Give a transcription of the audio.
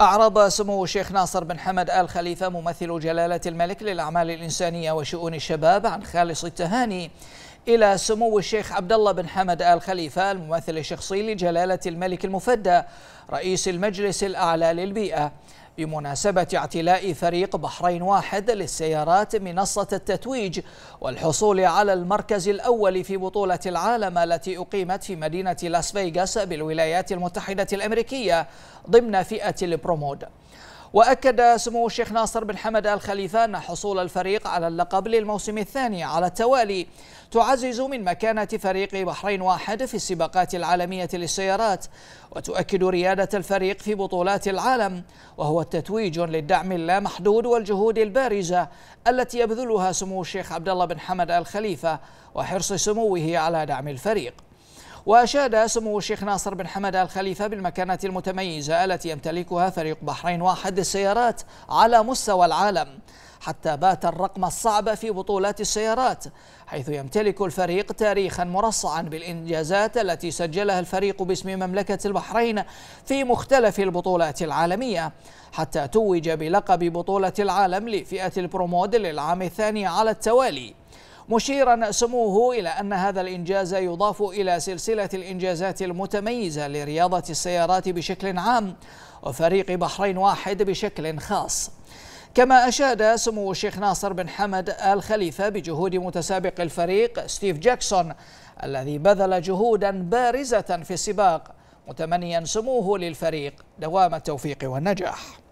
أعرب سمو الشيخ ناصر بن حمد آل خليفة ممثل جلالة الملك للأعمال الإنسانية وشؤون الشباب عن خالص التهاني إلى سمو الشيخ عبد الله بن حمد آل خليفة الممثل الشخصي لجلالة الملك المفدى رئيس المجلس الأعلى للبيئة بمناسبة اعتلاء فريق بحرين واحد للسيارات منصة التتويج والحصول على المركز الأول في بطولة العالم التي أقيمت في مدينة لاس فيغاس بالولايات المتحدة الأمريكية ضمن فئة البرومود وأكد سمو الشيخ ناصر بن حمد آل خليفة أن حصول الفريق على اللقب للموسم الثاني على التوالي تعزز من مكانة فريق بحرين واحد في السباقات العالمية للسيارات وتؤكد ريادة الفريق في بطولات العالم وهو تتويج للدعم اللامحدود والجهود البارزة التي يبذلها سمو الشيخ عبد الله بن حمد آل خليفة وحرص سموه على دعم الفريق وأشاد سمو الشيخ ناصر بن حمد آل خليفة بالمكانة المتميزة التي يمتلكها فريق بحرين واحد السيارات على مستوى العالم حتى بات الرقم الصعب في بطولات السيارات حيث يمتلك الفريق تاريخا مرصعا بالإنجازات التي سجلها الفريق باسم مملكة البحرين في مختلف البطولات العالمية حتى توج بلقب بطولة العالم لفئة البرومود للعام الثاني على التوالي مشيرا سموه إلى أن هذا الإنجاز يضاف إلى سلسلة الإنجازات المتميزة لرياضة السيارات بشكل عام وفريق بحرين واحد بشكل خاص كما أشاد سمو الشيخ ناصر بن حمد آل خليفة بجهود متسابق الفريق ستيف جاكسون الذي بذل جهودا بارزة في السباق متمنيا سموه للفريق دوام التوفيق والنجاح